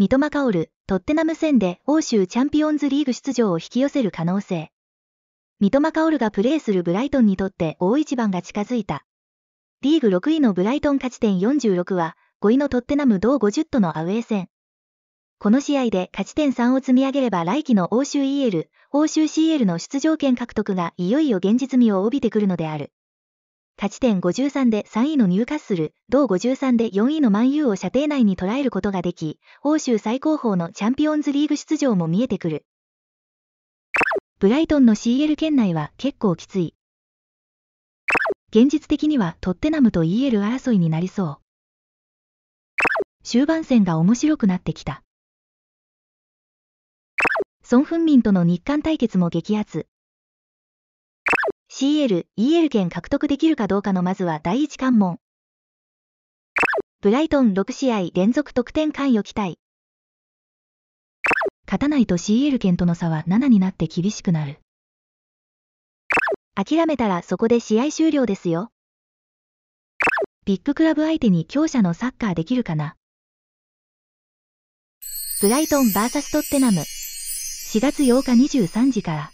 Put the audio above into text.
三笘薫、トッテナム戦で欧州チャンピオンズリーグ出場を引き寄せる可能性。三笘薫がプレーするブライトンにとって大一番が近づいた。リーグ6位のブライトン勝ち点46は、5位のトッテナム同50とのアウェー戦。この試合で勝ち点3を積み上げれば来季の欧州 EL、欧州 CL の出場権獲得がいよいよ現実味を帯びてくるのである。勝ち点53で3位のニューカッスル、同53で4位の万優を射程内に捉えることができ、欧州最高峰のチャンピオンズリーグ出場も見えてくる。ブライトンの CL 圏内は結構きつい。現実的にはトッテナムと EL 争いになりそう。終盤戦が面白くなってきた。ソン・フンミンとの日韓対決も激アツ。CL、EL 権獲得できるかどうかのまずは第一関門。ブライトン6試合連続得点関与期待。勝たないと CL 権との差は7になって厳しくなる。諦めたらそこで試合終了ですよ。ビッグクラブ相手に強者のサッカーできるかなブライトン VS トッテナム4月8日23時から